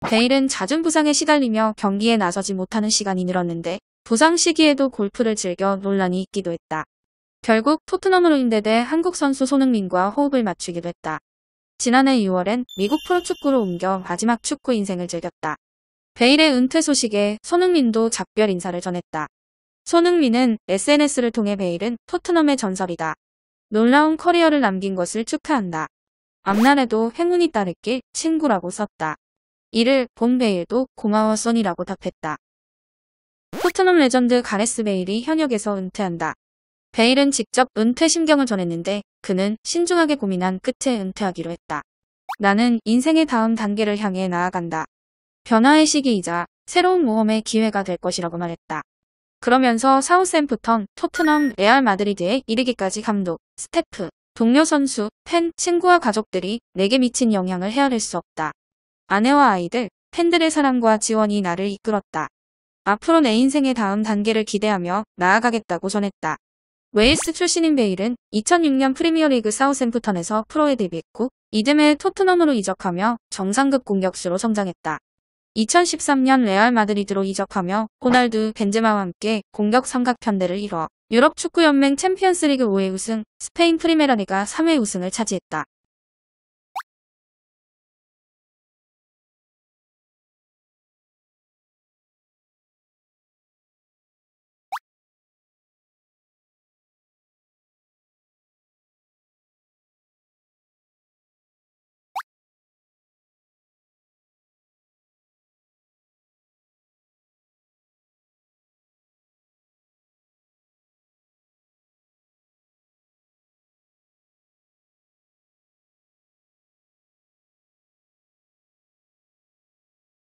베일은 잦은 부상에 시달리며 경기에 나서지 못하는 시간이 늘었는데 부상 시기에도 골프를 즐겨 논란이 있기도 했다. 결국 토트넘으로 인대돼 한국 선수 손흥민과 호흡을 맞추기도 했다. 지난해 6월엔 미국 프로축구로 옮겨 마지막 축구 인생을 즐겼다. 베일의 은퇴 소식에 손흥민도 작별 인사를 전했다. 손흥민은 SNS를 통해 베일은 토트넘의 전설이다. 놀라운 커리어를 남긴 것을 축하한다. 앞날에도 행운이 따르길 친구라고 썼다. 이를 본 베일도 고마워 써니라고 답했다. 토트넘 레전드 가레스 베일이 현역에서 은퇴한다. 베일은 직접 은퇴 심경을 전했는데 그는 신중하게 고민한 끝에 은퇴하기로 했다. 나는 인생의 다음 단계를 향해 나아간다. 변화의 시기이자 새로운 모험의 기회가 될 것이라고 말했다. 그러면서 사우샘프턴, 토트넘, 레알 마드리드에 이르기까지 감독, 스태프, 동료 선수, 팬, 친구와 가족들이 내게 미친 영향을 헤아릴 수 없다. 아내와 아이들, 팬들의 사랑과 지원이 나를 이끌었다. 앞으로 내 인생의 다음 단계를 기대하며 나아가겠다고 전했다. 웨일스 출신인 베일은 2006년 프리미어리그 사우샘프턴에서 프로에 데뷔했고 이듬해 토트넘으로 이적하며 정상급 공격수로 성장했다. 2013년 레알 마드리드로 이적하며 호날두, 벤즈마와 함께 공격 삼각편대를 이뤄 유럽 축구연맹 챔피언스리그 5회 우승, 스페인 프리메라리가 3회 우승을 차지했다.